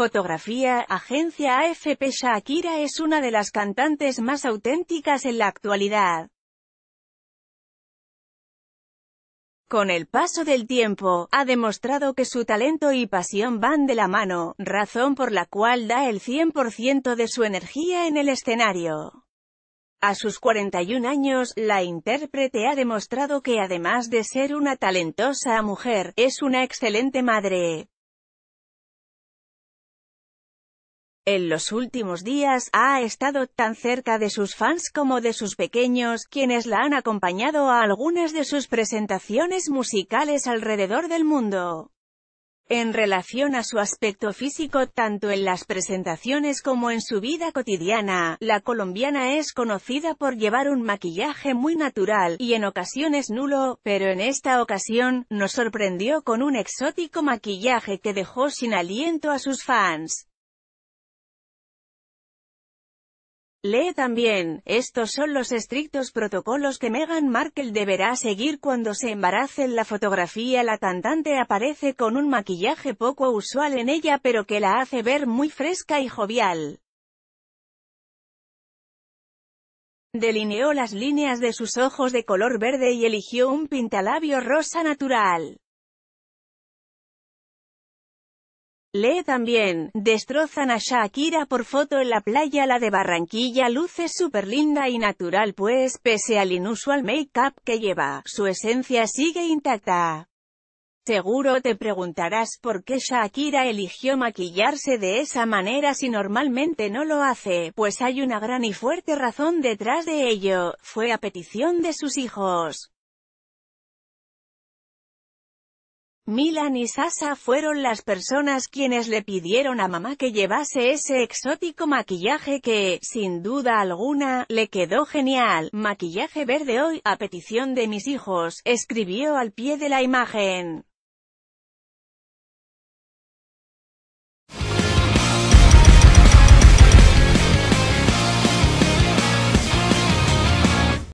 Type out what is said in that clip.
Fotografía, agencia AFP Shakira es una de las cantantes más auténticas en la actualidad. Con el paso del tiempo, ha demostrado que su talento y pasión van de la mano, razón por la cual da el 100% de su energía en el escenario. A sus 41 años, la intérprete ha demostrado que además de ser una talentosa mujer, es una excelente madre, En los últimos días, ha estado tan cerca de sus fans como de sus pequeños, quienes la han acompañado a algunas de sus presentaciones musicales alrededor del mundo. En relación a su aspecto físico tanto en las presentaciones como en su vida cotidiana, la colombiana es conocida por llevar un maquillaje muy natural, y en ocasiones nulo, pero en esta ocasión, nos sorprendió con un exótico maquillaje que dejó sin aliento a sus fans. Lee también, estos son los estrictos protocolos que Meghan Markle deberá seguir cuando se embarace. En la fotografía la cantante aparece con un maquillaje poco usual en ella pero que la hace ver muy fresca y jovial. Delineó las líneas de sus ojos de color verde y eligió un pintalabio rosa natural. Lee también, destrozan a Shakira por foto en la playa La de Barranquilla luce súper linda y natural pues, pese al inusual make-up que lleva, su esencia sigue intacta. Seguro te preguntarás por qué Shakira eligió maquillarse de esa manera si normalmente no lo hace, pues hay una gran y fuerte razón detrás de ello, fue a petición de sus hijos. Milan y Sasa fueron las personas quienes le pidieron a mamá que llevase ese exótico maquillaje que, sin duda alguna, le quedó genial. Maquillaje verde hoy, a petición de mis hijos, escribió al pie de la imagen.